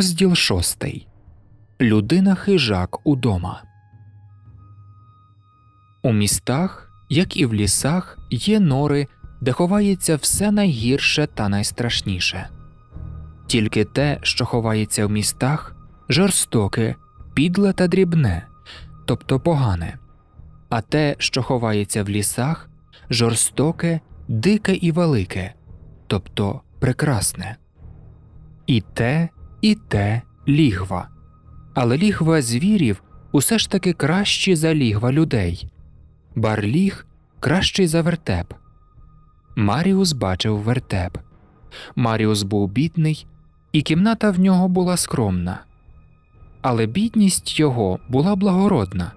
Розділ шостий. Людина хижак удома. У містах, як і в лісах, є нори, де ховається все найгірше та найстрашніше. Тільки те, що ховається в містах, жорстоке, підле та дрібне, тобто погане, а те, що ховається в лісах, жорстоке, дике і велике, тобто прекрасне. І те, і те лігва. Але лігва звірів усе ж таки кращі за лігва людей, барліг кращий за вертеп. Маріус бачив вертеп. Маріус був бідний, і кімната в нього була скромна. Але бідність його була благородна,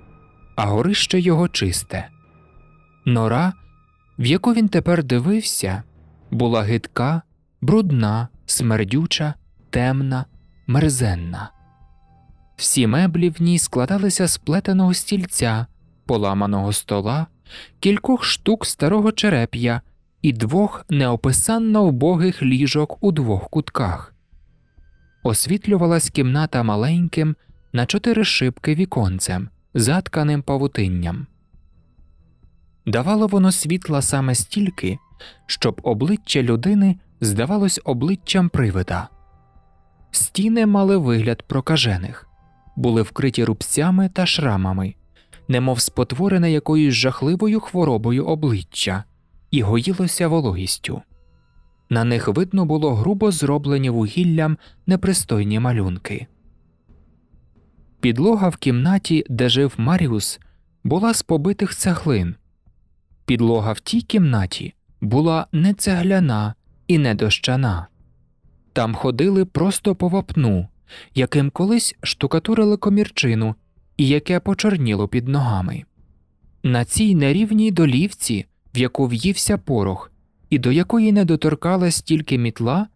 а горище його чисте. Нора, в яку він тепер дивився, була гидка, брудна, смердюча, темна, мерзенна. Всі меблі в ній складалися з плетеного стільця, поламаного стола, кількох штук старого череп'я і двох неописанно убогих ліжок у двох кутках. Освітлювалась кімната маленьким на чотири шибки віконцем, затканим павутинням. Давало воно світла саме стільки, щоб обличчя людини здавалось обличчям привида. Стіни мали вигляд прокажених, були вкриті рубцями та шрамами, немов спотворене якоюсь жахливою хворобою обличчя, і гоїлося вологістю. На них видно було грубо зроблені вугіллям непристойні малюнки. Підлога в кімнаті, де жив Маріус, була з побитих цеглин. Підлога в тій кімнаті була не цегляна і не дощана. Там ходили просто по вапну, яким колись штукатурили комірчину і яке почорніло під ногами. На цій нерівній долівці, в яку в'ївся порох, і до якої не доторкалась тільки мітла,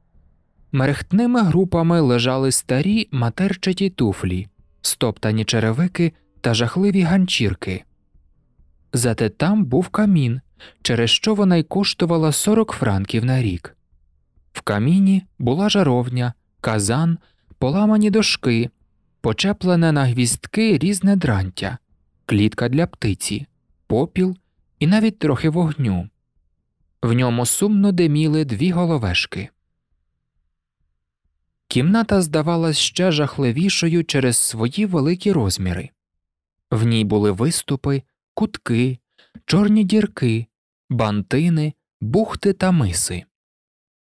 мерехтними групами лежали старі матерчаті туфлі, стоптані черевики та жахливі ганчірки. Зате там був камін, через що вона й коштувала 40 франків на рік. В каміні була жаровня, казан, поламані дошки, почеплене на гвістки різне дрантя, клітка для птиці, попіл і навіть трохи вогню. В ньому сумно диміли дві головешки. Кімната здавалась ще жахливішою через свої великі розміри. В ній були виступи, кутки, чорні дірки, бантини, бухти та миси.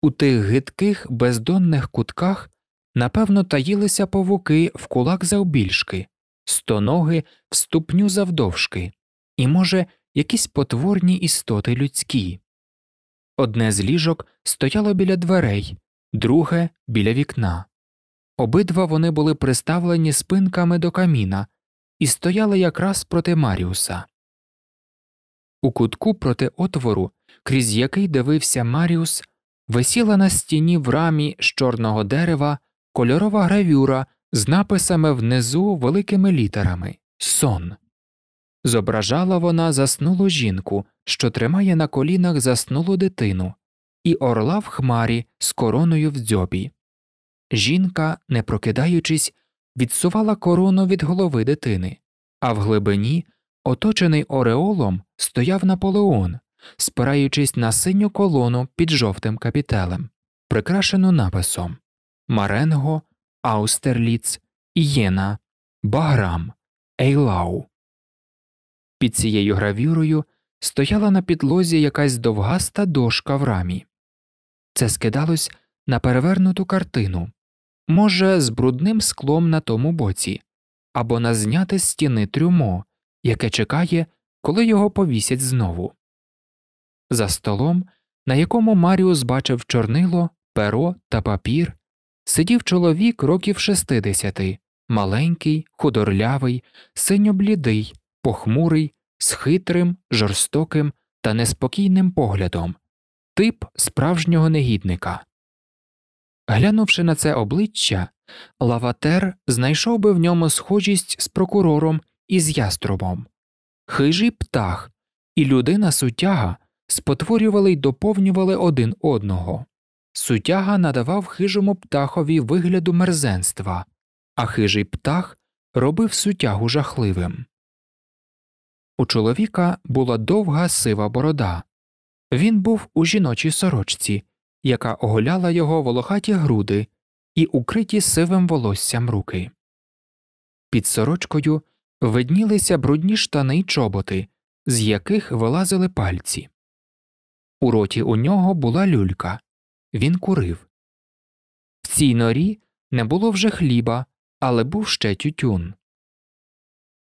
У тих гидких, бездонних кутках, напевно, таїлися павуки в кулак завбільшки, стоноги в ступню завдовжки, і, може, якісь потворні істоти людські. Одне з ліжок стояло біля дверей, друге біля вікна. Обидва вони були приставлені спинками до каміна і стояли якраз проти Маріуса. У кутку проти отвору, крізь який дивився Маріус висіла на стіні в рамі з чорного дерева кольорова гравюра з написами внизу великими літерами Сон. Зображала вона заснулу жінку, що тримає на колінах заснулу дитину, і орла в хмарі з короною в дзьобі. Жінка, не прокидаючись, відсувала корону від голови дитини, а в глибині, оточений ореолом, стояв Наполеон спираючись на синю колону під жовтим капітелем, прикрашену написом Маренго, Аустерліц, Ієна, Баграм, Ейлау. Під цією гравюрою стояла на підлозі якась довгаста дошка в рамі. Це скидалось на перевернуту картину, може, з брудним склом на тому боці, або на зняти з стіни трюмо, яке чекає, коли його повісять знову за столом, на якому Маріус бачив чорнило, перо та папір, сидів чоловік років шестидесяти, маленький, худорлявий, синьо-блідий, похмурий, з хитрим, жорстоким та неспокійним поглядом, тип справжнього негідника. Глянувши на це обличчя, Лаватер знайшов би в ньому схожість з прокурором і з яструбом, хижий птах і людина сутяга спотворювали й доповнювали один одного. Сутяга надавав хижому птахові вигляду мерзенства, а хижий птах робив сутягу жахливим. У чоловіка була довга сива борода. Він був у жіночій сорочці, яка оголяла його волохаті груди і укриті сивим волоссям руки. Під сорочкою виднілися брудні штани й чоботи, з яких вилазили пальці. У роті у нього була люлька, він курив. В цій норі не було вже хліба, але був ще тютюн.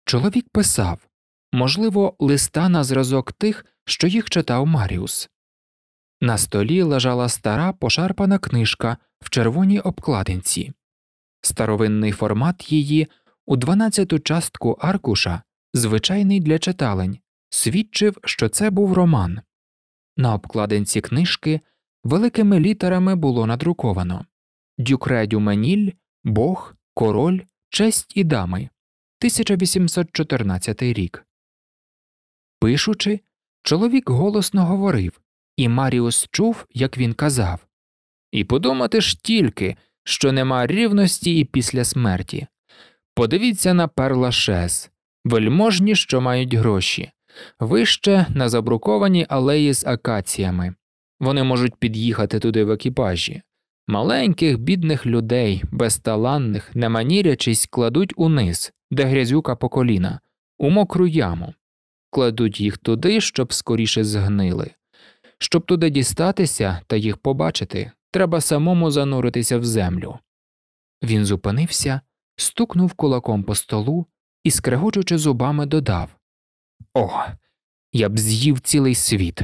Чоловік писав можливо, листа на зразок тих, що їх читав Маріус. На столі лежала стара пошарпана книжка в червоній обкладинці, старовинний формат її у дванадцяту частку аркуша, звичайний для читалень, свідчив, що це був роман. На обкладинці книжки великими літерами було надруковано Дюкредю Меніль, Бог, Король, Честь і Дами, 1814 рік. Пишучи, чоловік голосно говорив, і Маріус чув, як він казав І подумати ж тільки, що нема рівності і після смерті. Подивіться на перлашес, вельможні, що мають гроші вище на забрукованій алеї з акаціями. Вони можуть під'їхати туди в екіпажі. Маленьких, бідних людей, безталанних, неманірячись, кладуть униз, де грязюка по коліна, у мокру яму, кладуть їх туди, щоб скоріше згнили. Щоб туди дістатися та їх побачити, треба самому зануритися в землю. Він зупинився, стукнув кулаком по столу і, скрегочучи зубами, додав о, я б з'їв цілий світ.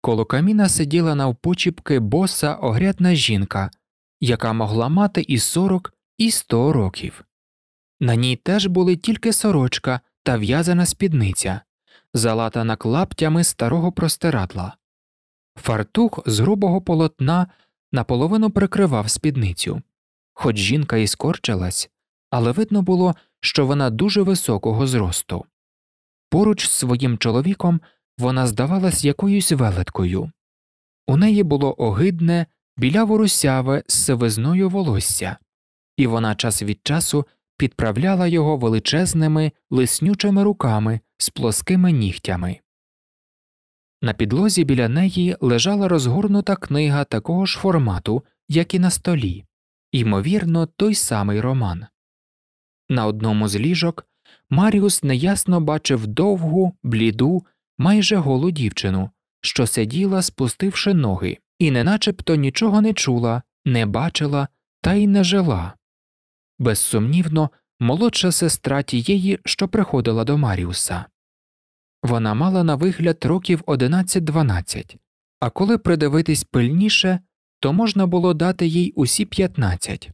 Коло каміна сиділа навпочіпки боса огрядна жінка, яка могла мати і сорок, і сто років. На ній теж були тільки сорочка та в'язана спідниця, залатана клаптями старого простирадла. Фартух з грубого полотна наполовину прикривав спідницю. Хоч жінка і скорчилась, але видно було, що вона дуже високого зросту. Поруч з своїм чоловіком вона здавалась якоюсь велеткою. У неї було огидне, біляво русяве з сивизною волосся, і вона час від часу підправляла його величезними, лиснючими руками з плоскими нігтями. На підлозі біля неї лежала розгорнута книга такого ж формату, як і на столі, ймовірно, той самий роман. На одному з ліжок Маріус неясно бачив довгу, бліду, майже голу дівчину, що сиділа, спустивши ноги, і неначебто нічого не чула, не бачила та й не жила. Безсумнівно, молодша сестра тієї, що приходила до Маріуса. Вона мала на вигляд років 11-12, а коли придивитись пильніше, то можна було дати їй усі 15.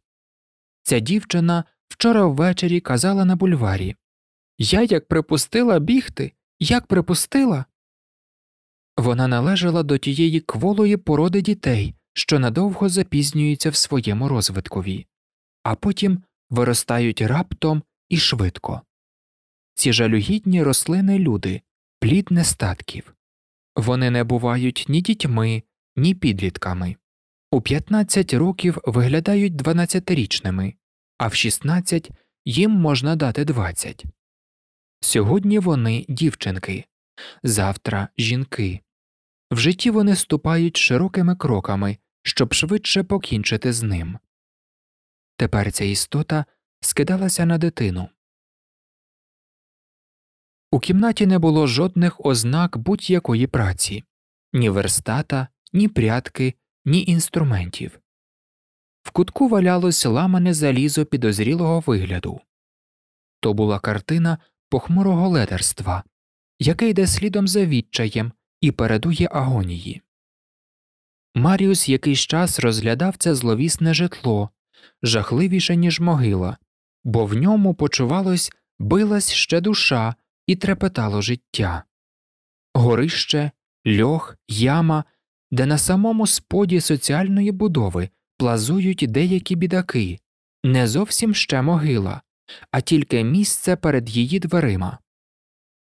Ця дівчина вчора ввечері казала на бульварі Я як припустила бігти, як припустила. Вона належала до тієї кволої породи дітей, що надовго запізнюються в своєму розвиткові, а потім виростають раптом і швидко. Ці жалюгідні рослини люди, плід нестатків. Вони не бувають ні дітьми, ні підлітками. У 15 років виглядають 12-річними, а в 16 їм можна дати 20. Сьогодні вони дівчинки, завтра жінки. В житті вони ступають широкими кроками, щоб швидше покінчити з ним. Тепер ця істота скидалася на дитину. У кімнаті не було жодних ознак будь якої праці ні верстата, ні прятки, ні інструментів кутку валялось ламане залізо підозрілого вигляду. То була картина похмурого ледерства, яке йде слідом за відчаєм і передує агонії. Маріус якийсь час розглядав це зловісне житло, жахливіше, ніж могила, бо в ньому, почувалось, билась ще душа і трепетало життя. Горище, льох, яма, де на самому споді соціальної будови плазують деякі бідаки, не зовсім ще могила, а тільки місце перед її дверима.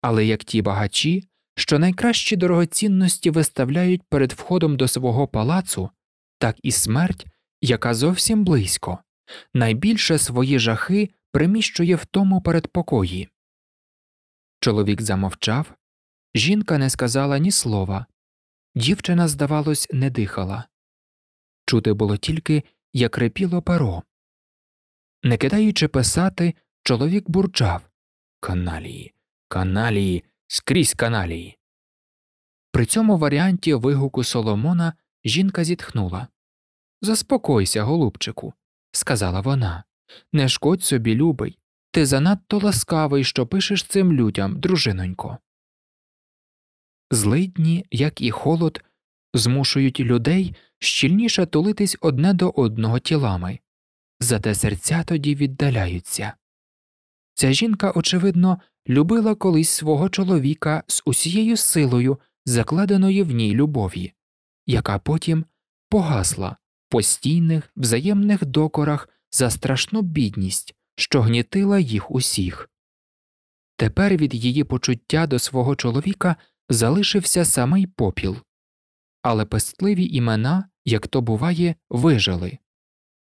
Але як ті багачі, що найкращі дорогоцінності виставляють перед входом до свого палацу, так і смерть, яка зовсім близько, найбільше свої жахи приміщує в тому передпокої. Чоловік замовчав, жінка не сказала ні слова, дівчина, здавалось, не дихала. Чути було тільки, як репіло перо. Не кидаючи писати, чоловік бурчав Каналії, каналії, скрізь каналії. При цьому варіанті вигуку Соломона жінка зітхнула. Заспокойся, голубчику, сказала вона. Не шкодь собі, любий. Ти занадто ласкавий, що пишеш цим людям, дружинонько. Злидні, як і холод, змушують людей щільніше тулитись одне до одного тілами, зате серця тоді віддаляються. Ця жінка, очевидно, любила колись свого чоловіка з усією силою, закладеною в ній любові, яка потім погасла в постійних взаємних докорах за страшну бідність, що гнітила їх усіх. Тепер від її почуття до свого чоловіка залишився самий попіл, але пестливі імена, як то буває, вижили.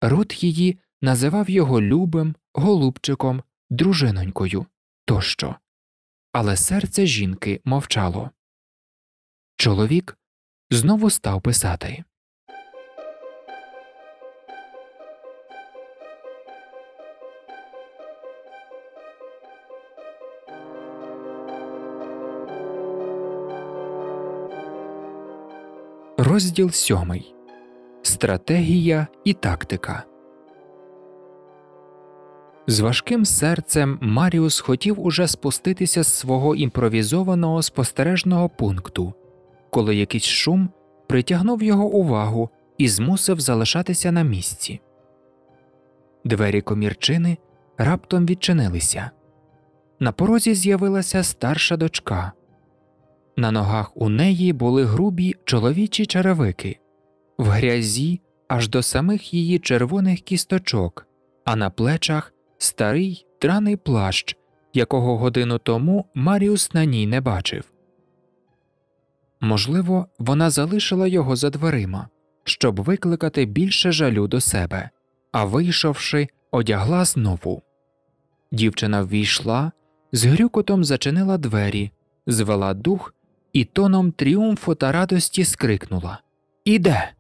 рут її називав його любим, голубчиком, дружинонькою тощо. Але серце жінки мовчало. Чоловік знову став писати. Розділ 7. Стратегія і тактика. З важким серцем Маріус хотів уже спуститися з свого імпровізованого спостережного пункту, коли якийсь шум притягнув його увагу і змусив залишатися на місці. Двері комірчини раптом відчинилися. На порозі з'явилася старша дочка. На ногах у неї були грубі чоловічі черевики, в грязі аж до самих її червоних кісточок, а на плечах старий драний плащ, якого годину тому Маріус на ній не бачив. Можливо, вона залишила його за дверима, щоб викликати більше жалю до себе, а вийшовши, одягла знову. Дівчина ввійшла, з грюкотом зачинила двері, звела дух і тоном тріумфу та радості скрикнула Іде.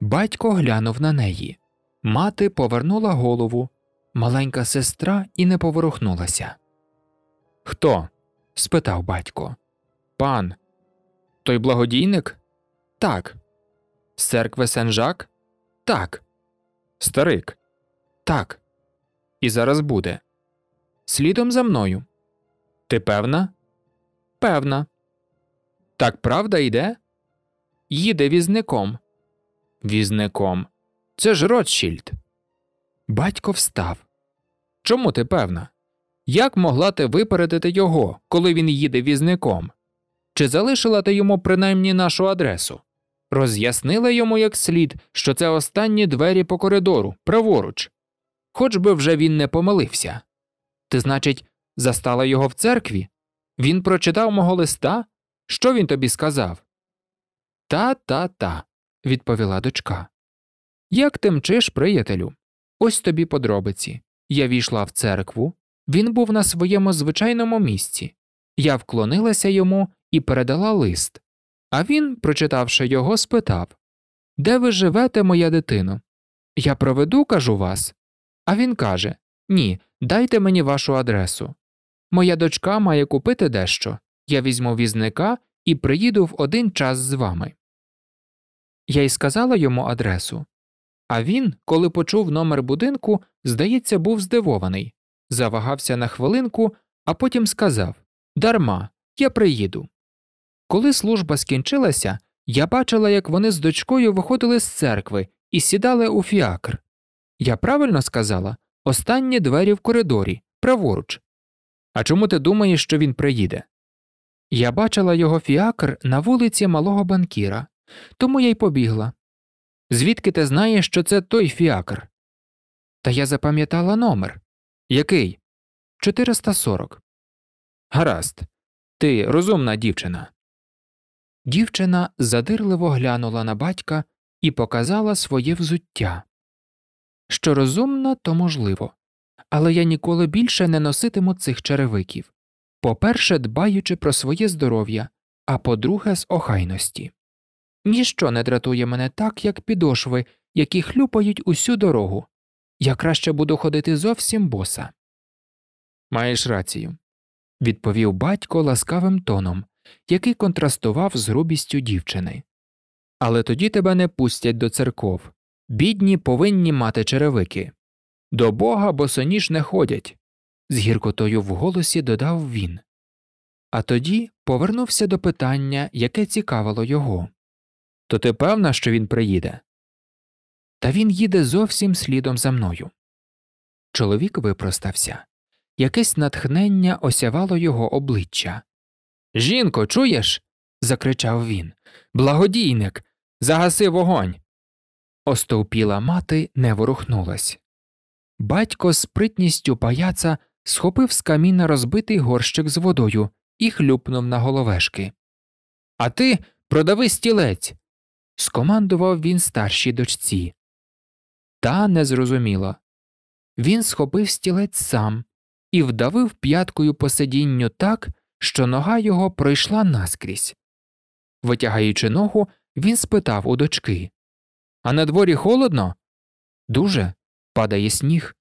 Батько глянув на неї. Мати повернула голову. Маленька сестра і не поворухнулася. Хто? спитав батько. Пан. Той благодійник? Так. З церкви Сен-Жак? Так. Старик. Так. І зараз буде. Слідом за мною. Ти певна? Певна. Так правда йде? Їде візником. Візником. Це ж Ротшільд. Батько встав. Чому ти певна? Як могла ти випередити його, коли він їде візником? Чи залишила ти йому принаймні нашу адресу? Роз'яснила йому як слід, що це останні двері по коридору, праворуч. Хоч би вже він не помилився. Ти, значить, застала його в церкві? Він прочитав мого листа? Що він тобі сказав? Та та та, відповіла дочка. Як ти мчиш, приятелю? Ось тобі подробиці. Я війшла в церкву, він був на своєму звичайному місці. Я вклонилася йому і передала лист. А він, прочитавши його, спитав Де ви живете, моя дитино? Я проведу, кажу вас. А він каже Ні, дайте мені вашу адресу. Моя дочка має купити дещо. Я візьму візника і приїду в один час з вами. Я й сказала йому адресу. А він, коли почув номер будинку, здається, був здивований, завагався на хвилинку, а потім сказав Дарма, я приїду. Коли служба скінчилася, я бачила, як вони з дочкою виходили з церкви і сідали у фіакр. Я правильно сказала останні двері в коридорі, праворуч. А чому ти думаєш, що він приїде? Я бачила його фіакр на вулиці малого банкіра, тому я й побігла. Звідки ти знаєш, що це той фіакр? Та я запам'ятала номер. Який? 440. Гаразд, ти розумна дівчина. Дівчина задирливо глянула на батька і показала своє взуття. Що розумна, то можливо але я ніколи більше не носитиму цих черевиків по перше, дбаючи про своє здоров'я, а по друге, з охайності. Ніщо не дратує мене так, як підошви, які хлюпають усю дорогу. Я краще буду ходити зовсім боса. Маєш рацію, відповів батько ласкавим тоном, який контрастував з грубістю дівчини. Але тоді тебе не пустять до церков. Бідні повинні мати черевики. До бога босоніж не ходять, з гіркотою в голосі додав він. А тоді повернувся до питання, яке цікавило його То ти певна, що він приїде? Та він їде зовсім слідом за мною. Чоловік випростався. Якесь натхнення осявало його обличчя. Жінко, чуєш? закричав він. Благодійник. Загаси вогонь. Остовпіла мати не ворухнулась. Батько з притністю паяца схопив з каміна розбитий горщик з водою і хлюпнув на головешки. А ти продави стілець. скомандував він старшій дочці. Та не зрозуміла. Він схопив стілець сам і вдавив п'яткою по сидінню так, що нога його пройшла наскрізь. Витягаючи ногу, він спитав у дочки А на дворі холодно? Дуже падає сніг.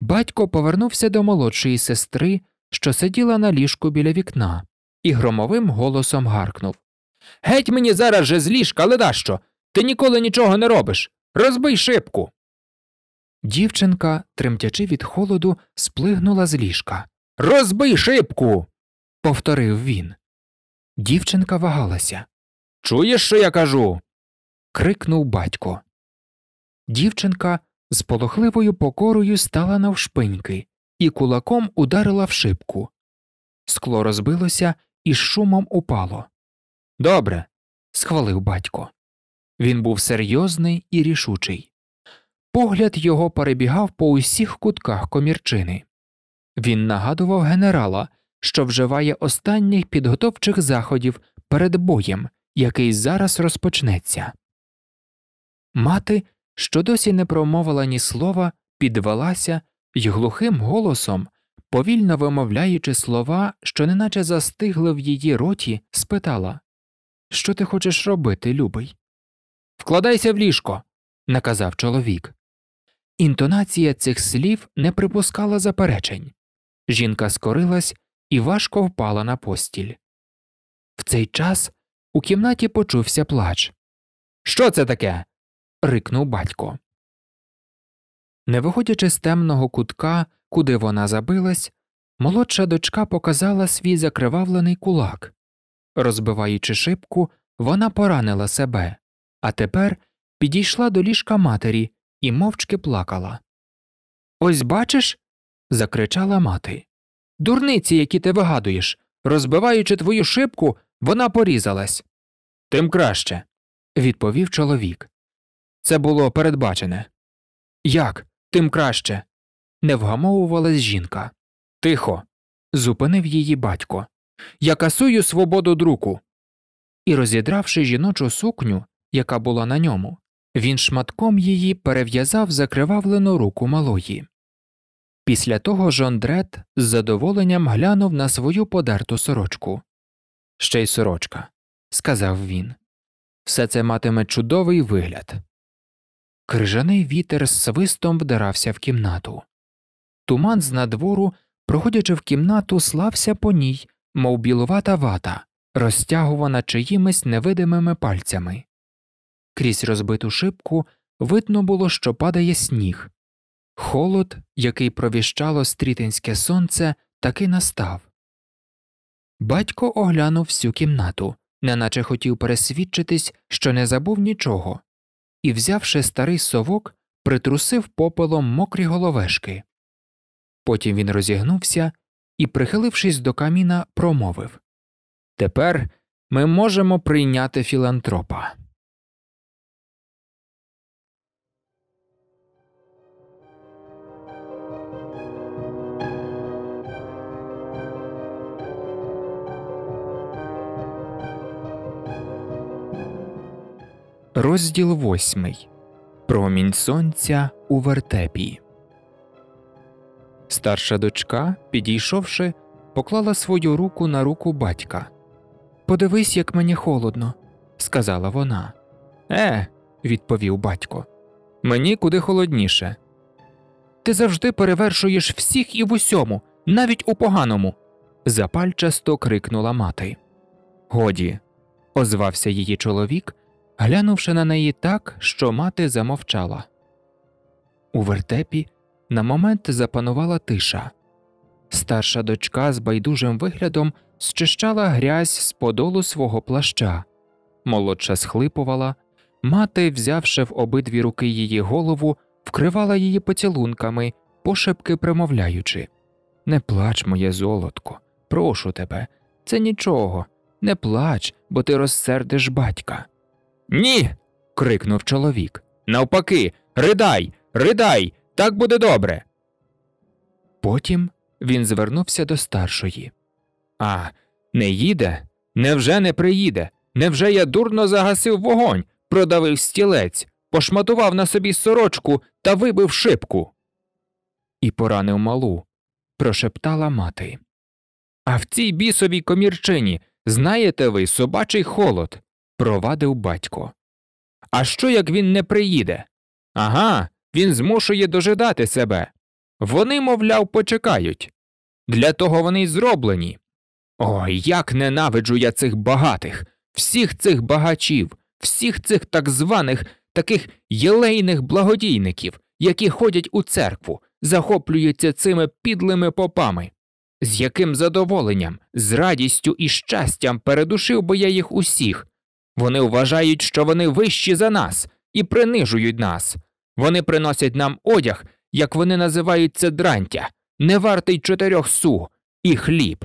Батько повернувся до молодшої сестри, що сиділа на ліжку біля вікна, і громовим голосом гаркнув Геть мені зараз же з ліжка, ледащо! Ти ніколи нічого не робиш. Розбий шибку. Дівчинка, тремтячи від холоду, сплигнула з ліжка. Розбий шибку. повторив він. Дівчинка вагалася. Чуєш, що я кажу? крикнув батько. Дівчинка з полохливою покорою стала навшпиньки і кулаком ударила в шибку. Скло розбилося і з шумом упало. Добре. схвалив батько. Він був серйозний і рішучий. Погляд його перебігав по усіх кутках комірчини. Він нагадував генерала, що вживає останніх підготовчих заходів перед боєм, який зараз розпочнеться. Мати що досі не промовила ні слова, підвелася і глухим голосом, повільно вимовляючи слова, що неначе застигли в її роті, спитала Що ти хочеш робити, любий? Вкладайся в ліжко, наказав чоловік. Інтонація цих слів не припускала заперечень. Жінка скорилась і важко впала на постіль. В цей час у кімнаті почувся плач. Що це таке? рикнув батько. Не виходячи з темного кутка, куди вона забилась, молодша дочка показала свій закривавлений кулак. Розбиваючи шибку, вона поранила себе, а тепер підійшла до ліжка матері і мовчки плакала. Ось бачиш. закричала мати. Дурниці, які ти вигадуєш. Розбиваючи твою шибку, вона порізалась. Тим краще, відповів чоловік. Це було передбачене. Як, тим краще. Не вгамовувалась жінка. Тихо. зупинив її батько. Я касую свободу друку. І, розідравши жіночу сукню, яка була на ньому, він шматком її перев'язав закривавлену руку малої. Після того Жондрет з задоволенням глянув на свою подерту сорочку. Ще й сорочка, сказав він. Все це матиме чудовий вигляд. Крижаний вітер з свистом вдарався в кімнату. Туман з надвору, проходячи в кімнату, слався по ній, мов білувата вата, розтягувана чиїмись невидимими пальцями. Крізь розбиту шибку видно було, що падає сніг. Холод, який провіщало стрітинське сонце, таки настав. Батько оглянув всю кімнату, неначе хотів пересвідчитись, що не забув нічого і, взявши старий совок, притрусив попелом мокрі головешки. Потім він розігнувся і, прихилившись до каміна, промовив Тепер ми можемо прийняти філантропа. Розділ восьмий. Промінь сонця у вертепі. Старша дочка, підійшовши, поклала свою руку на руку батька. Подивись, як мені холодно, сказала вона. Е, відповів батько. Мені куди холодніше. Ти завжди перевершуєш всіх і в усьому, навіть у поганому. запальчасто крикнула мати. Годі, озвався її чоловік глянувши на неї так, що мати замовчала. У вертепі на момент запанувала тиша. Старша дочка з байдужим виглядом счищала грязь з подолу свого плаща, молодша схлипувала, мати, взявши в обидві руки її голову, вкривала її поцілунками, пошепки примовляючи Не плач, моє золотко, прошу тебе, це нічого, не плач, бо ти розсердиш батька. Ні. крикнув чоловік. Навпаки, ридай, ридай, так буде добре. Потім він звернувся до старшої. А, не їде? Невже не приїде? Невже я дурно загасив вогонь, продавив стілець, пошматував на собі сорочку та вибив шибку? І поранив малу, прошептала мати. А в цій бісовій комірчині знаєте ви собачий холод провадив батько. А що як він не приїде? Ага, він змушує дожидати себе. Вони, мовляв, почекають. Для того вони й зроблені. О, як ненавиджу я цих багатих, всіх цих багачів, всіх цих так званих таких єлейних благодійників, які ходять у церкву, захоплюються цими підлими попами. З яким задоволенням, з радістю і щастям передушив би я їх усіх, вони вважають, що вони вищі за нас і принижують нас. Вони приносять нам одяг, як вони називають це дрантя, не вартий чотирьох су і хліб.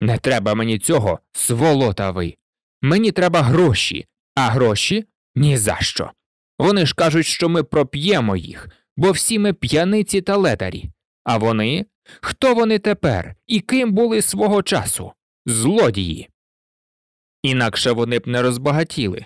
Не треба мені цього, сволота ви. Мені треба гроші, а гроші ні за що. Вони ж кажуть, що ми проп'ємо їх, бо всі ми п'яниці та летарі. А вони? Хто вони тепер і ким були свого часу? Злодії інакше вони б не розбагатіли.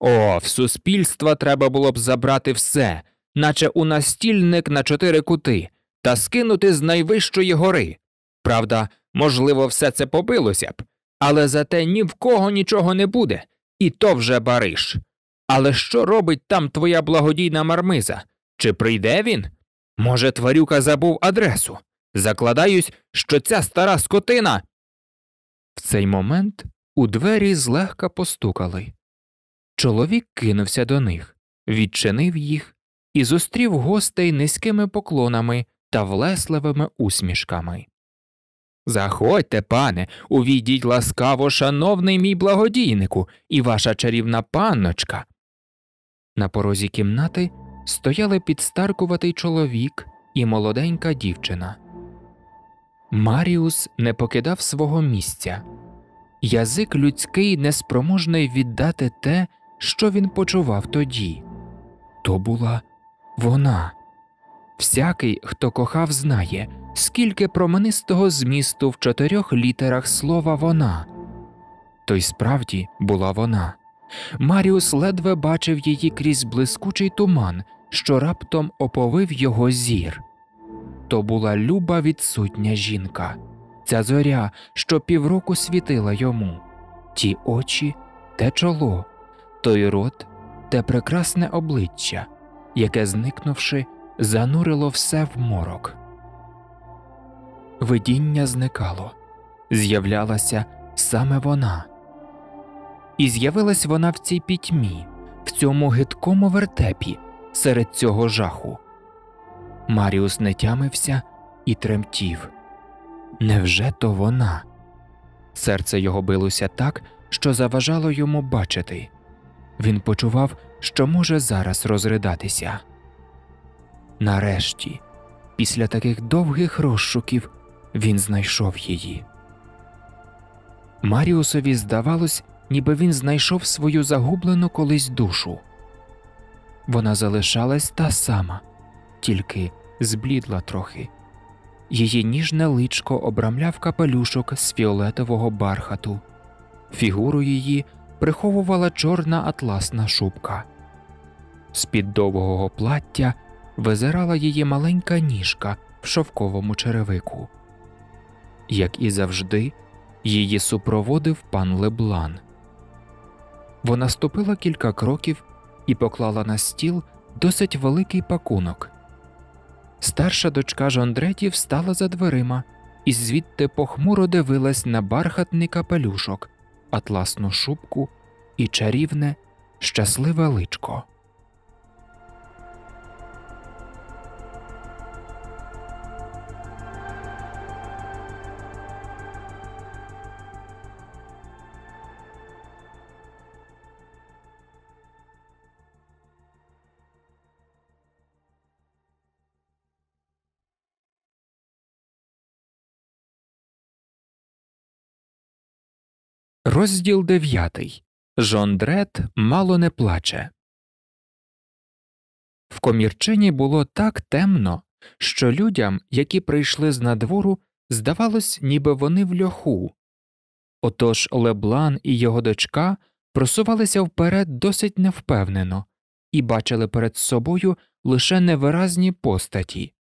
О, в суспільства треба було б забрати все, наче у настільник на чотири кути, та скинути з найвищої гори. Правда, можливо, все це побилося б, але зате ні в кого нічого не буде, і то вже бариш. Але що робить там твоя благодійна мармиза? Чи прийде він? Може, тварюка забув адресу. Закладаюсь, що ця стара скотина. В цей момент у двері злегка постукали. Чоловік кинувся до них, відчинив їх і зустрів гостей низькими поклонами та влесливими усмішками. Заходьте, пане, увійдіть ласкаво, шановний мій благодійнику, і ваша чарівна панночка. На порозі кімнати стояли підстаркуватий чоловік і молоденька дівчина. Маріус не покидав свого місця язик людський неспроможний віддати те, що він почував тоді. То була вона. Всякий, хто кохав, знає, скільки променистого змісту в чотирьох літерах слова вона. То й справді була вона. Маріус ледве бачив її крізь блискучий туман, що раптом оповив його зір. То була люба відсутня жінка ця зоря, що півроку світила йому, ті очі, те чоло, той рот, те прекрасне обличчя, яке, зникнувши, занурило все в морок. Видіння зникало, з'являлася саме вона. І з'явилась вона в цій пітьмі, в цьому гидкому вертепі, серед цього жаху. Маріус не тямився і тремтів. Невже то вона? Серце його билося так, що заважало йому бачити. Він почував, що може зараз розридатися. Нарешті, після таких довгих розшуків, він знайшов її. Маріусові здавалось, ніби він знайшов свою загублену колись душу. Вона залишалась та сама, тільки зблідла трохи. Її ніжне личко обрамляв капелюшок з фіолетового бархату, фігуру її приховувала чорна атласна шубка. З під довгого плаття визирала її маленька ніжка в шовковому черевику. Як і завжди, її супроводив пан Леблан. Вона ступила кілька кроків і поклала на стіл досить великий пакунок. Старша дочка Жондретів стала за дверима і звідти похмуро дивилась на бархатний капелюшок, атласну шубку і чарівне щасливе личко. Розділ дев'ятий Жондрет мало не плаче. В комірчині було так темно, що людям, які прийшли з надвору, здавалось, ніби вони в льоху. Отож Леблан і його дочка просувалися вперед досить невпевнено і бачили перед собою лише невиразні постаті,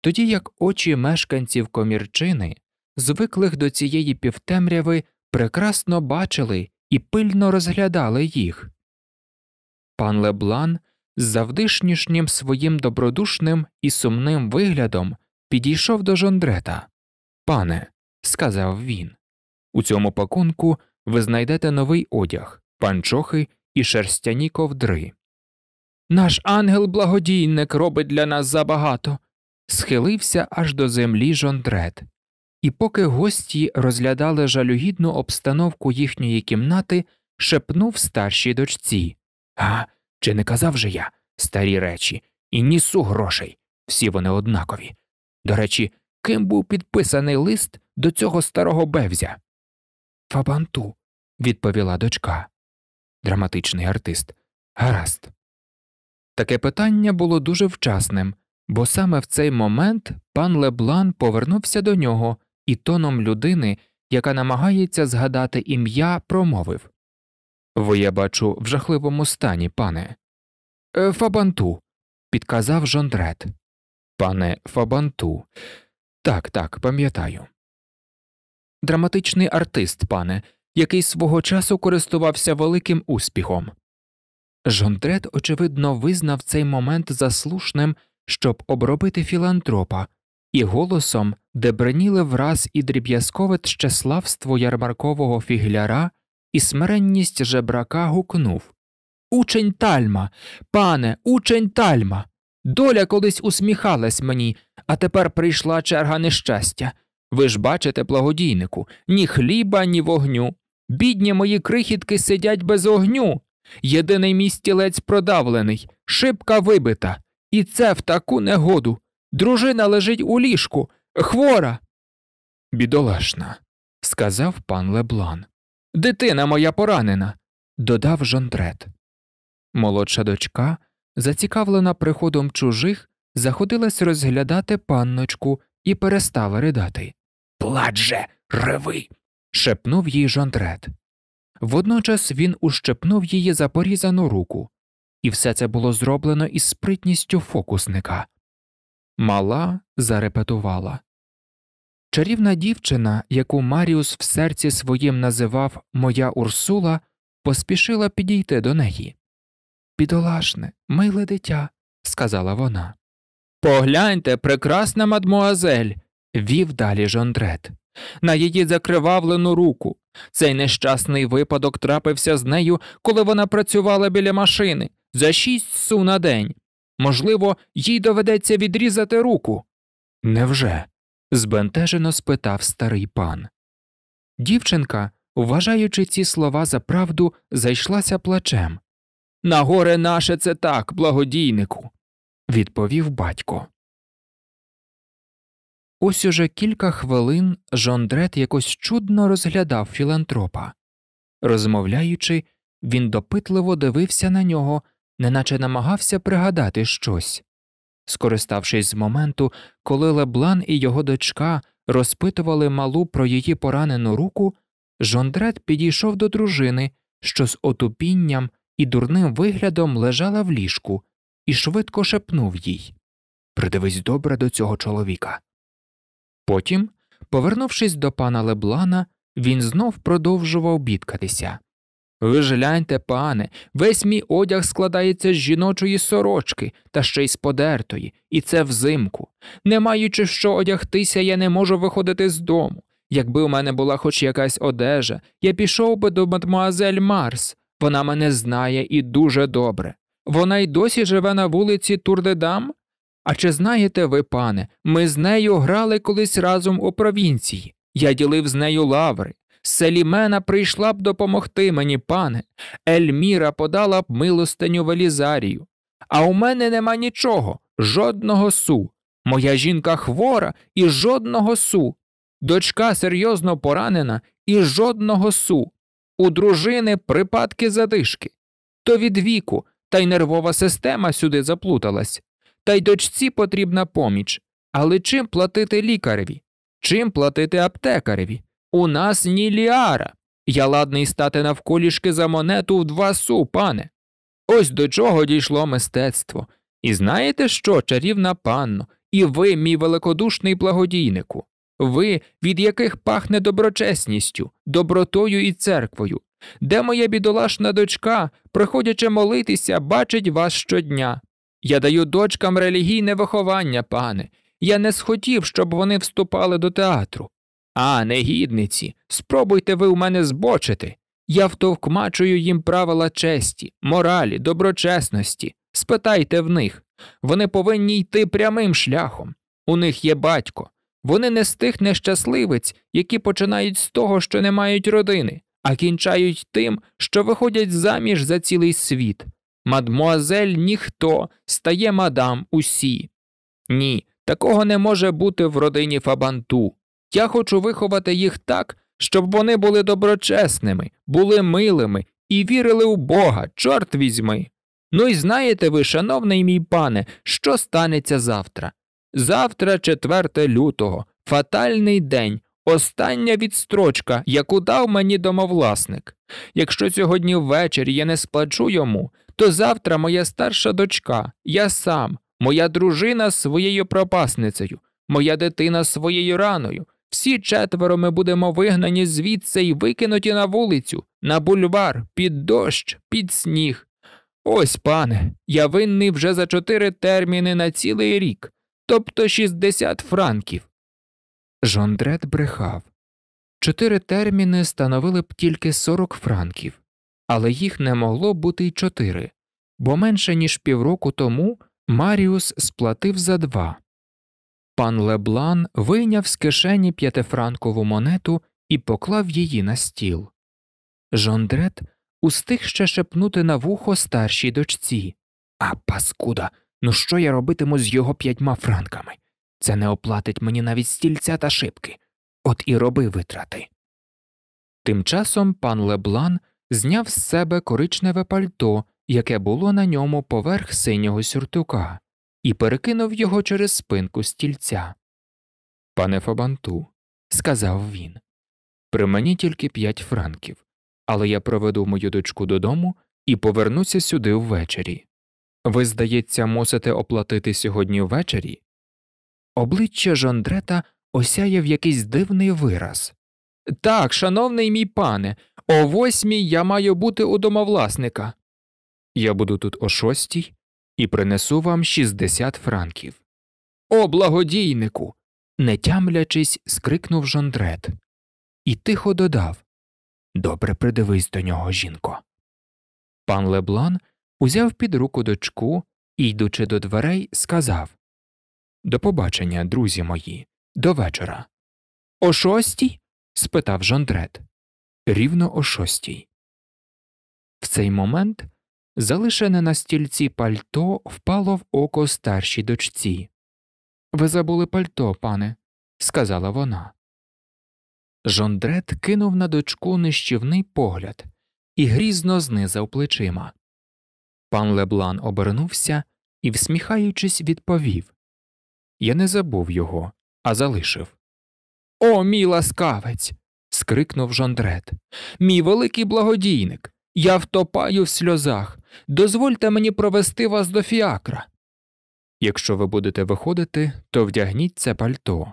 тоді як очі мешканців комірчини, звиклих до цієї півтемряви прекрасно бачили і пильно розглядали їх. Пан Леблан з завдишнішнім своїм добродушним і сумним виглядом підійшов до Жондрета. Пане, сказав він, у цьому пакунку ви знайдете новий одяг, панчохи і шерстяні ковдри. Наш ангел благодійник робить для нас забагато. схилився аж до землі Жондрет і поки гості розглядали жалюгідну обстановку їхньої кімнати, шепнув старшій дочці А, чи не казав же я старі речі, і нісу грошей. Всі вони однакові. До речі, ким був підписаний лист до цього старого бевзя? Фабанту, відповіла дочка. Драматичний артист. Гаразд. Таке питання було дуже вчасним, бо саме в цей момент пан Леблан повернувся до нього і тоном людини, яка намагається згадати ім'я, промовив Ви, я бачу, в жахливому стані, пане. «Е, Фабанту, підказав Жондрет. Пане Фабанту. Так, так, пам'ятаю. Драматичний артист, пане, який свого часу користувався великим успіхом. Жондрет, очевидно, визнав цей момент заслушним, щоб обробити філантропа, і голосом, де бреніли враз і дріб'язкове тщеславство ярмаркового фігляра і смиренність жебрака гукнув Учень тальма, пане, учень тальма. Доля колись усміхалась мені, а тепер прийшла черга нещастя. Ви ж бачите, благодійнику, ні хліба, ні вогню. Бідні мої крихітки сидять без огню. Єдиний мій стілець продавлений, шибка вибита, і це в таку негоду. Дружина лежить у ліжку, хвора. Бідолашна, сказав пан Леблан. Дитина моя поранена, додав Жондрет. Молодша дочка, зацікавлена приходом чужих, заходилась розглядати панночку і перестала ридати. Плач же, реви. шепнув їй Жондрет. Водночас він ущепнув її за порізану руку, і все це було зроблено із спритністю фокусника. Мала зарепетувала. Чарівна дівчина, яку Маріус в серці своїм називав Моя Урсула, поспішила підійти до неї. Бідолашне, миле дитя, сказала вона. Погляньте, прекрасна мадмуазель, вів далі Жондрет. На її закривавлену руку. Цей нещасний випадок трапився з нею, коли вона працювала біля машини за шість су на день. Можливо, їй доведеться відрізати руку. Невже? збентежено спитав старий пан. Дівчинка, вважаючи ці слова за правду, зайшлася плачем. На горе наше це так, благодійнику, відповів батько. Ось уже кілька хвилин Жондрет якось чудно розглядав філантропа. Розмовляючи, він допитливо дивився на нього неначе намагався пригадати щось. Скориставшись з моменту, коли Леблан і його дочка розпитували малу про її поранену руку, Жондрет підійшов до дружини, що з отупінням і дурним виглядом лежала в ліжку, і швидко шепнув їй Придивись добре до цього чоловіка. Потім, повернувшись до пана Леблана, він знов продовжував бідкатися. Ви ж гляньте, пане, весь мій одяг складається з жіночої сорочки та ще й з подертої, і це взимку. Не маючи що одягтися, я не можу виходити з дому. Якби у мене була хоч якась одежа, я пішов би до мадмуазель Марс. Вона мене знає і дуже добре. Вона й досі живе на вулиці Турдедам? А чи знаєте ви, пане, ми з нею грали колись разом у провінції. Я ділив з нею лаври. Селімена прийшла б допомогти мені, пане, Ельміра подала б милостиню Велізарію. А у мене нема нічого, жодного су. Моя жінка хвора і жодного су. Дочка серйозно поранена і жодного су. У дружини припадки задишки. То від віку, та й нервова система сюди заплуталась, та й дочці потрібна поміч. Але чим платити лікареві? Чим платити аптекареві? У нас ні ліара. Я ладний стати навколішки за монету в два су, пане. Ось до чого дійшло мистецтво. І знаєте що, чарівна панно, і ви, мій великодушний благодійнику, ви, від яких пахне доброчесністю, добротою і церквою, де моя бідолашна дочка, приходячи молитися, бачить вас щодня. Я даю дочкам релігійне виховання, пане. Я не схотів, щоб вони вступали до театру. А, негідниці, спробуйте ви у мене збочити. Я втовкмачую їм правила честі, моралі, доброчесності. Спитайте в них. Вони повинні йти прямим шляхом. У них є батько. Вони не з тих нещасливець, які починають з того, що не мають родини, а кінчають тим, що виходять заміж за цілий світ. Мадмуазель ніхто стає мадам усі. Ні, такого не може бути в родині Фабанту. Я хочу виховати їх так, щоб вони були доброчесними, були милими і вірили у Бога, чорт візьми. Ну і знаєте ви, шановний мій пане, що станеться завтра? Завтра, 4 лютого, фатальний день, остання відстрочка, яку дав мені домовласник. Якщо сьогодні ввечері я не сплачу йому, то завтра моя старша дочка, я сам, моя дружина своєю пропасницею, моя дитина своєю раною, всі четверо ми будемо вигнані звідси і викинуті на вулицю, на бульвар, під дощ, під сніг. Ось, пане, я винний вже за чотири терміни на цілий рік, тобто 60 франків. Жондрет брехав. Чотири терміни становили б тільки 40 франків, але їх не могло бути й чотири, бо менше ніж півроку тому Маріус сплатив за два. Пан Леблан вийняв з кишені п'ятифранкову монету і поклав її на стіл. Жондрет устиг ще шепнути на вухо старшій дочці. А паскуда, ну що я робитиму з його п'ятьма франками? Це не оплатить мені навіть стільця та шибки. От і роби витрати. Тим часом пан Леблан зняв з себе коричневе пальто, яке було на ньому поверх синього сюртука і перекинув його через спинку стільця. Пане Фабанту, сказав він, при мені тільки п'ять франків, але я проведу мою дочку додому і повернуся сюди ввечері. Ви, здається, мусите оплатити сьогодні ввечері? Обличчя Жондрета осяяв якийсь дивний вираз. Так, шановний мій пане, о восьмій я маю бути у домовласника. Я буду тут о шостій, і принесу вам 60 франків. О, благодійнику. не тямлячись, скрикнув Жондрет. І тихо додав Добре придивись до нього, жінко. Пан Леблан узяв під руку дочку і, йдучи до дверей, сказав До побачення, друзі мої, до вечора. О шостій? спитав Жондрет. Рівно о шостій. В цей момент Залишене на стільці пальто впало в око старшій дочці. Ви забули пальто, пане, сказала вона. Жондрет кинув на дочку нищівний погляд і грізно знизав плечима. Пан Леблан обернувся і, всміхаючись, відповів Я не забув його, а залишив. О, мій ласкавець. скрикнув Жондрет. Мій великий благодійник. Я втопаю в сльозах. Дозвольте мені провести вас до фіакра. Якщо ви будете виходити, то вдягніть це пальто.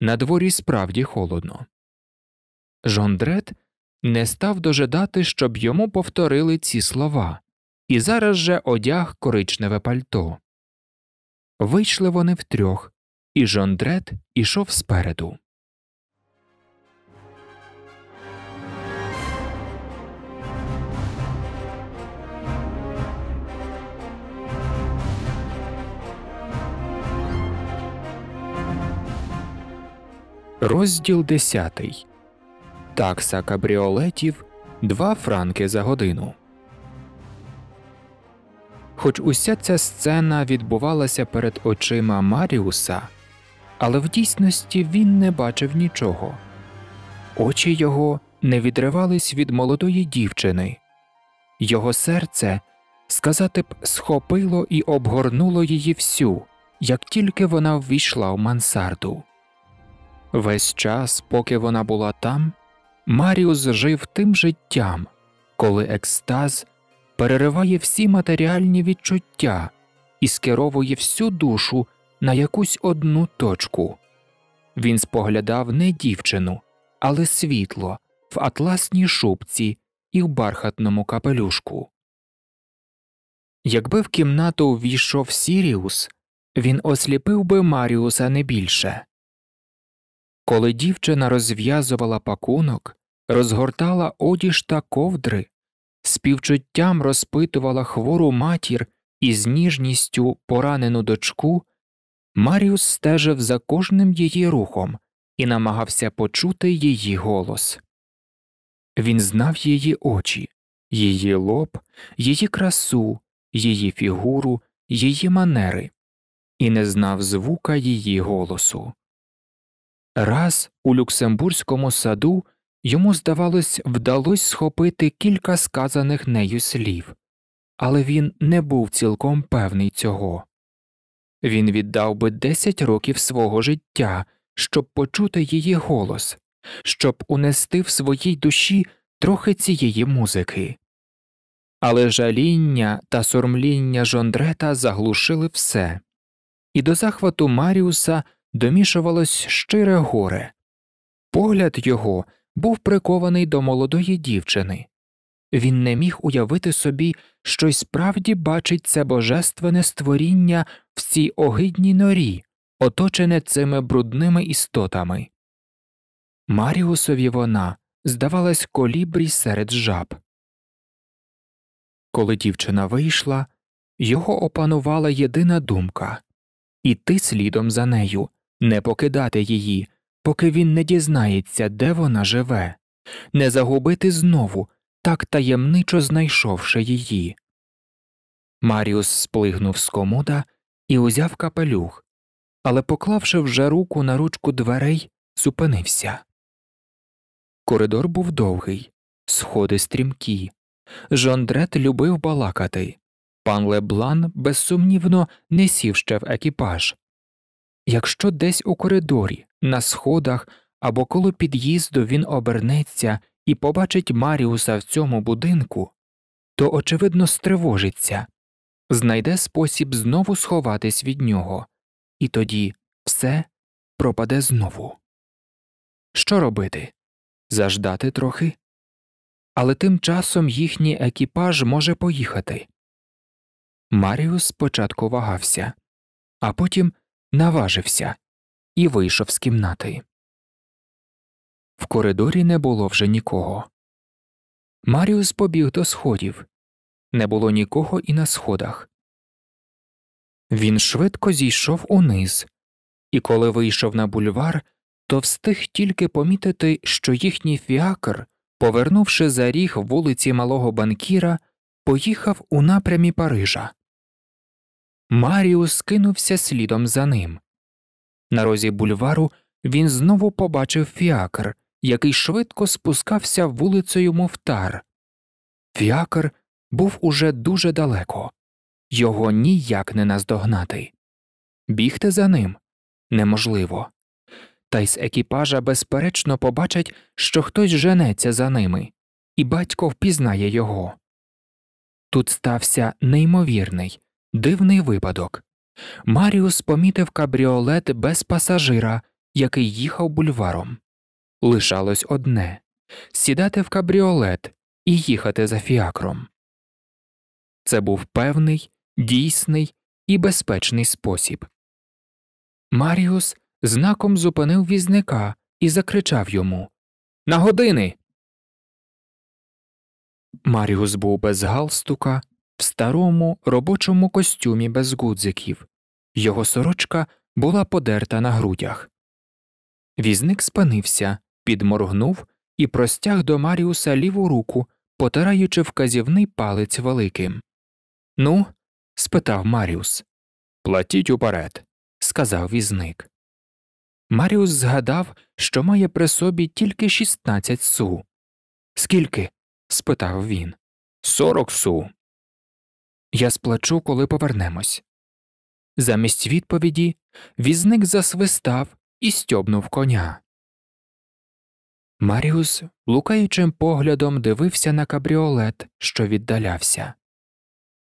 На дворі справді холодно. Жондрет не став дожидати, щоб йому повторили ці слова, і зараз же одяг коричневе пальто. Вийшли вони втрьох, і Жондрет ішов спереду. Розділ 10. Такса кабріолетів 2 франки за годину. Хоч уся ця сцена відбувалася перед очима Маріуса, але в дійсності він не бачив нічого. Очі його не відривались від молодої дівчини, його серце сказати б схопило і обгорнуло її всю, як тільки вона ввійшла в мансарду. Весь час, поки вона була там, Маріус жив тим життям, коли екстаз перериває всі матеріальні відчуття і скеровує всю душу на якусь одну точку. Він споглядав не дівчину, але світло в атласній шубці і в бархатному капелюшку. Якби в кімнату увійшов Сіріус, він осліпив би Маріуса не більше. Коли дівчина розв'язувала пакунок, розгортала одіж та ковдри, співчуттям розпитувала хвору матір і з ніжністю поранену дочку, Маріус стежив за кожним її рухом і намагався почути її голос. Він знав її очі, її лоб, її красу, її фігуру, її манери, і не знав звука її голосу. Раз у Люксембурзькому саду йому, здавалось, вдалося схопити кілька сказаних нею слів, але він не був цілком певний цього. Він віддав би десять років свого життя, щоб почути її голос, щоб унести в своїй душі трохи цієї музики. Але жаління та сормління Жондрета заглушили все, і до захвату Маріуса домішувалось щире горе. Погляд його був прикований до молодої дівчини. Він не міг уявити собі, що й справді бачить це божественне створіння в цій огидній норі, оточене цими брудними істотами. Маріусові вона здавалась колібрі серед жаб. Коли дівчина вийшла, його опанувала єдина думка іти слідом за нею, не покидати її, поки він не дізнається, де вона живе, не загубити знову, так таємничо знайшовши її. Маріус сплигнув з комода і узяв капелюх, але, поклавши вже руку на ручку дверей, зупинився. Коридор був довгий, сходи стрімкі. Жондрет любив балакати. Пан Леблан безсумнівно не сів ще в екіпаж, Якщо десь у коридорі, на сходах або коло під'їзду він обернеться і побачить Маріуса в цьому будинку, то, очевидно, стривожиться, знайде спосіб знову сховатись від нього, і тоді все пропаде знову. Що робити? Заждати трохи? Але тим часом їхній екіпаж може поїхати. Маріус спочатку вагався, а потім наважився і вийшов з кімнати. В коридорі не було вже нікого. Маріус побіг до сходів не було нікого і на сходах. Він швидко зійшов униз, і коли вийшов на бульвар, то встиг тільки помітити, що їхній фіакр, повернувши за ріг вулиці малого банкіра, поїхав у напрямі Парижа. Маріус кинувся слідом за ним. На розі бульвару він знову побачив фіакр, який швидко спускався вулицею Мовтар. Фіакр був уже дуже далеко, його ніяк не наздогнати. Бігти за ним неможливо. Та й з екіпажа безперечно побачать, що хтось женеться за ними, і батько впізнає його. Тут стався неймовірний. Дивний випадок. Маріус помітив кабріолет без пасажира, який їхав бульваром. Лишалось одне сідати в кабріолет і їхати за фіакром. Це був певний, дійсний і безпечний спосіб. Маріус знаком зупинив візника і закричав йому На години. Маріус був без галстука, в старому робочому костюмі без гудзиків, його сорочка була подерта на грудях. Візник спинився, підморгнув і простяг до Маріуса ліву руку, потираючи вказівний палець великим. Ну? спитав Маріус. Платіть уперед, сказав візник. Маріус згадав, що має при собі тільки шістнадцять су. Скільки? спитав він. Сорок су, я сплачу, коли повернемось. Замість відповіді візник засвистав і стьобнув коня. Маріус лукаючим поглядом дивився на кабріолет, що віддалявся.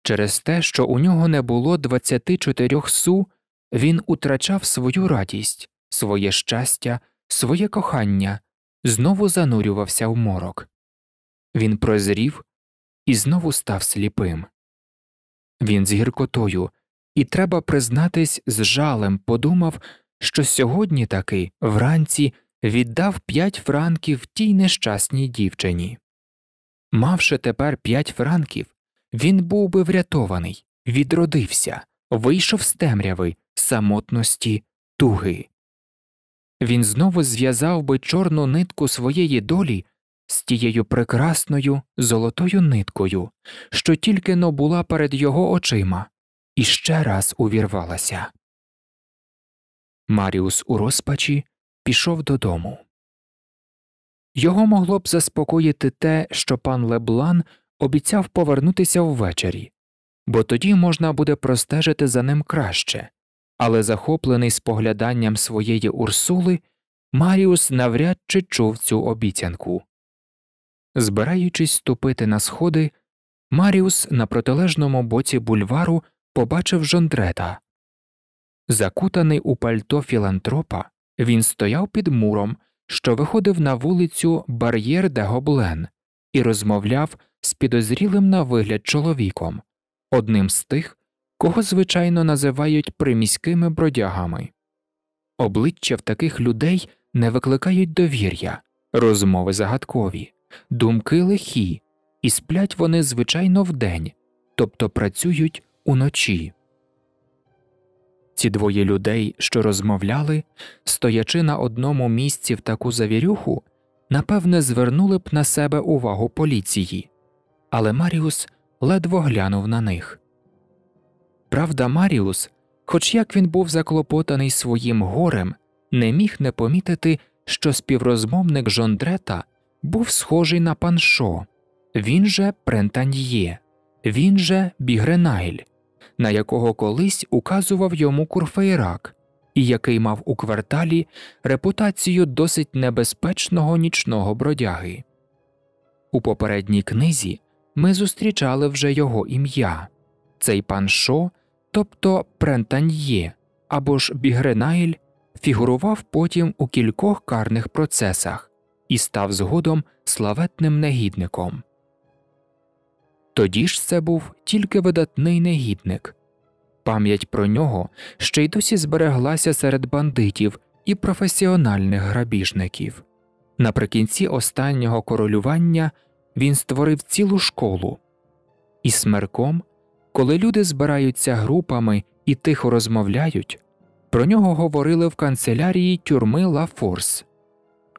Через те, що у нього не було 24 су, він утрачав свою радість, своє щастя, своє кохання, знову занурювався в морок. Він прозрів і знову став сліпим. Він з гіркотою, і треба признатись, з жалем подумав, що сьогодні таки вранці віддав п'ять франків тій нещасній дівчині. Мавши тепер п'ять франків, він був би врятований, відродився, вийшов з темряви, самотності, туги. Він знову зв'язав би чорну нитку своєї долі з тією прекрасною золотою ниткою, що тільки но була перед його очима, і ще раз увірвалася. Маріус у розпачі пішов додому. Його могло б заспокоїти те, що пан Леблан обіцяв повернутися ввечері, бо тоді можна буде простежити за ним краще, але захоплений спогляданням своєї Урсули, Маріус навряд чи чув цю обіцянку. Збираючись ступити на сходи, Маріус на протилежному боці бульвару побачив Жондрета. Закутаний у пальто філантропа, він стояв під муром, що виходив на вулицю Бар'єр де Гоблен, і розмовляв з підозрілим на вигляд чоловіком, одним з тих, кого звичайно називають приміськими бродягами. Обличчя в таких людей не викликають довір'я, розмови загадкові думки лихі, і сплять вони звичайно вдень, тобто працюють уночі. Ці двоє людей, що розмовляли, стоячи на одному місці в таку завірюху, напевне, звернули б на себе увагу поліції, але Маріус ледво глянув на них. Правда, Маріус, хоч як він був заклопотаний своїм горем, не міг не помітити, що співрозмовник Жондрета був схожий на паншо, він же Прентаньє, він же Бігренайль, на якого колись указував йому курфейрак, і який мав у кварталі репутацію досить небезпечного нічного бродяги. У попередній книзі ми зустрічали вже його ім'я цей паншо, тобто Прентаньє або ж бігренайль, фігурував потім у кількох карних процесах, і став згодом славетним негідником. Тоді ж це був тільки видатний негідник. Пам'ять про нього ще й досі збереглася серед бандитів і професіональних грабіжників. Наприкінці останнього королювання він створив цілу школу. І смерком, коли люди збираються групами і тихо розмовляють, про нього говорили в канцелярії тюрми Лафорс.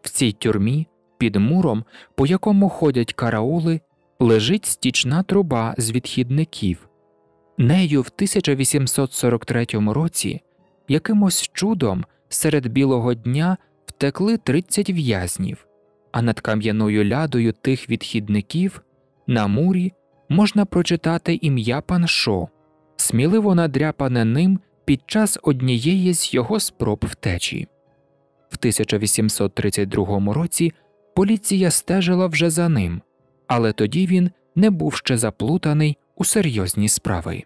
В цій тюрмі під муром, по якому ходять караули, лежить стічна труба з відхідників. Нею в 1843 році якимось чудом серед білого дня втекли 30 в'язнів, а над кам'яною лядою тих відхідників на мурі можна прочитати ім'я паншо, сміливо надряпане ним під час однієї з його спроб втечі. В 1832 році поліція стежила вже за ним, але тоді він не був ще заплутаний у серйозні справи.